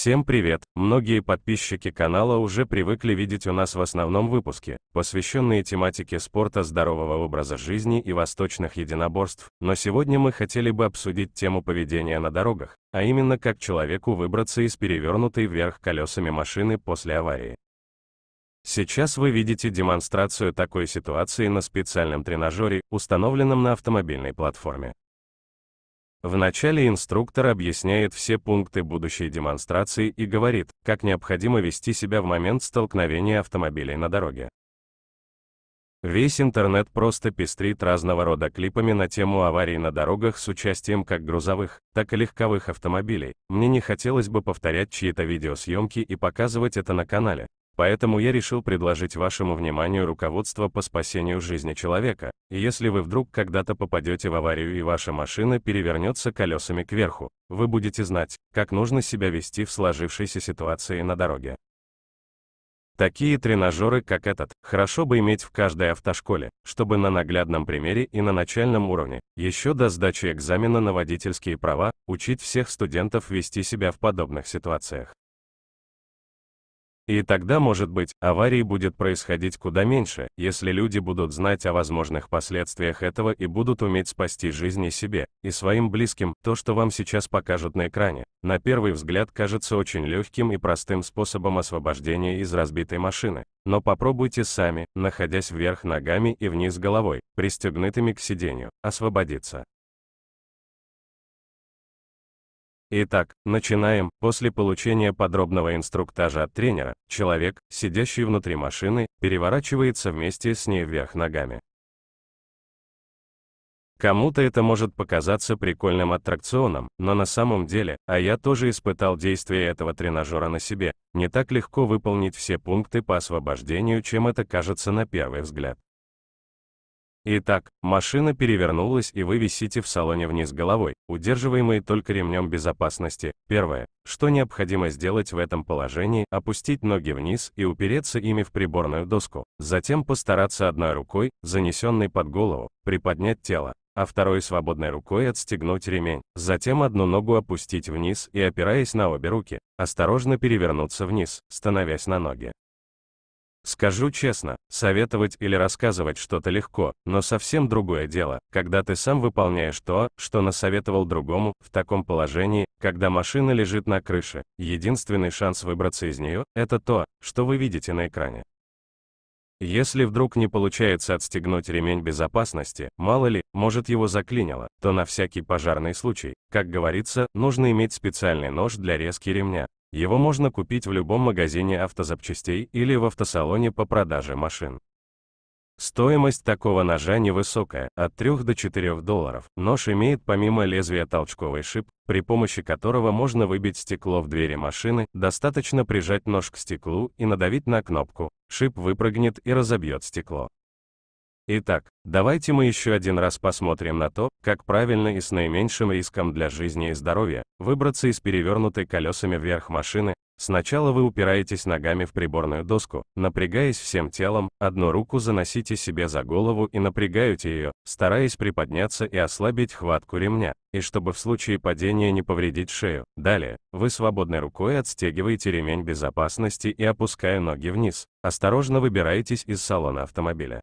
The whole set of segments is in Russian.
Всем привет! Многие подписчики канала уже привыкли видеть у нас в основном выпуске, посвященные тематике спорта, здорового образа жизни и восточных единоборств, но сегодня мы хотели бы обсудить тему поведения на дорогах, а именно как человеку выбраться из перевернутой вверх колесами машины после аварии. Сейчас вы видите демонстрацию такой ситуации на специальном тренажере, установленном на автомобильной платформе. Вначале инструктор объясняет все пункты будущей демонстрации и говорит, как необходимо вести себя в момент столкновения автомобилей на дороге. Весь интернет просто пестрит разного рода клипами на тему аварий на дорогах с участием как грузовых, так и легковых автомобилей. Мне не хотелось бы повторять чьи-то видеосъемки и показывать это на канале, Поэтому я решил предложить вашему вниманию руководство по спасению жизни человека. И если вы вдруг когда-то попадете в аварию и ваша машина перевернется колесами кверху, вы будете знать, как нужно себя вести в сложившейся ситуации на дороге. Такие тренажеры, как этот, хорошо бы иметь в каждой автошколе, чтобы на наглядном примере и на начальном уровне, еще до сдачи экзамена на водительские права, учить всех студентов вести себя в подобных ситуациях. И тогда, может быть, аварий будет происходить куда меньше, если люди будут знать о возможных последствиях этого и будут уметь спасти жизни себе и своим близким, то, что вам сейчас покажут на экране. На первый взгляд кажется очень легким и простым способом освобождения из разбитой машины. Но попробуйте сами, находясь вверх ногами и вниз головой, пристегнутыми к сиденью, освободиться. Итак, начинаем. После получения подробного инструктажа от тренера, человек, сидящий внутри машины, переворачивается вместе с ней вверх ногами. Кому-то это может показаться прикольным аттракционом, но на самом деле, а я тоже испытал действие этого тренажера на себе, не так легко выполнить все пункты по освобождению, чем это кажется на первый взгляд. Итак, машина перевернулась и вы висите в салоне вниз головой, удерживаемые только ремнем безопасности. Первое, что необходимо сделать в этом положении, опустить ноги вниз и упереться ими в приборную доску. Затем постараться одной рукой, занесенной под голову, приподнять тело, а второй свободной рукой отстегнуть ремень. Затем одну ногу опустить вниз и, опираясь на обе руки, осторожно перевернуться вниз, становясь на ноги. Скажу честно, советовать или рассказывать что-то легко, но совсем другое дело, когда ты сам выполняешь то, что насоветовал другому, в таком положении, когда машина лежит на крыше, единственный шанс выбраться из нее, это то, что вы видите на экране. Если вдруг не получается отстегнуть ремень безопасности, мало ли, может его заклинило, то на всякий пожарный случай, как говорится, нужно иметь специальный нож для резки ремня, его можно купить в любом магазине автозапчастей или в автосалоне по продаже машин. Стоимость такого ножа невысокая, от 3 до 4 долларов. Нож имеет помимо лезвия толчковый шип, при помощи которого можно выбить стекло в двери машины, достаточно прижать нож к стеклу и надавить на кнопку. Шип выпрыгнет и разобьет стекло. Итак, давайте мы еще один раз посмотрим на то, как правильно и с наименьшим риском для жизни и здоровья выбраться из перевернутой колесами вверх машины. Сначала вы упираетесь ногами в приборную доску, напрягаясь всем телом, одну руку заносите себе за голову и напрягаете ее, стараясь приподняться и ослабить хватку ремня, и чтобы в случае падения не повредить шею. Далее, вы свободной рукой отстегиваете ремень безопасности и опуская ноги вниз, осторожно выбираетесь из салона автомобиля.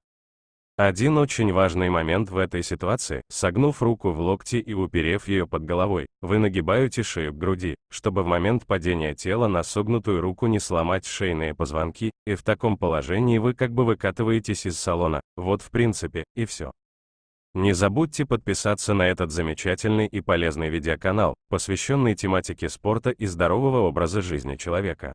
Один очень важный момент в этой ситуации, согнув руку в локте и уперев ее под головой, вы нагибаете шею к груди, чтобы в момент падения тела на согнутую руку не сломать шейные позвонки, и в таком положении вы как бы выкатываетесь из салона, вот в принципе, и все. Не забудьте подписаться на этот замечательный и полезный видеоканал, посвященный тематике спорта и здорового образа жизни человека.